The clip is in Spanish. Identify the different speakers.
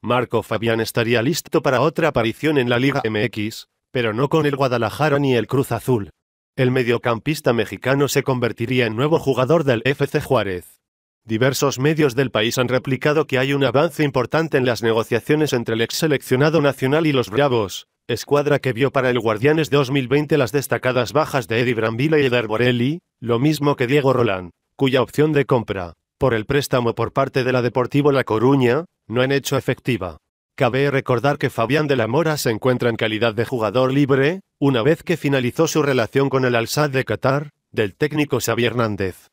Speaker 1: Marco Fabián estaría listo para otra aparición en la Liga MX, pero no con el Guadalajara ni el Cruz Azul. El mediocampista mexicano se convertiría en nuevo jugador del FC Juárez. Diversos medios del país han replicado que hay un avance importante en las negociaciones entre el ex seleccionado nacional y los Bravos, escuadra que vio para el Guardianes 2020 las destacadas bajas de Eddie Brambilla y Eder Borelli, lo mismo que Diego Roland, cuya opción de compra, por el préstamo por parte de la Deportivo La Coruña, no han hecho efectiva. Cabe recordar que Fabián de la Mora se encuentra en calidad de jugador libre, una vez que finalizó su relación con el al de Qatar, del técnico Xavi Hernández.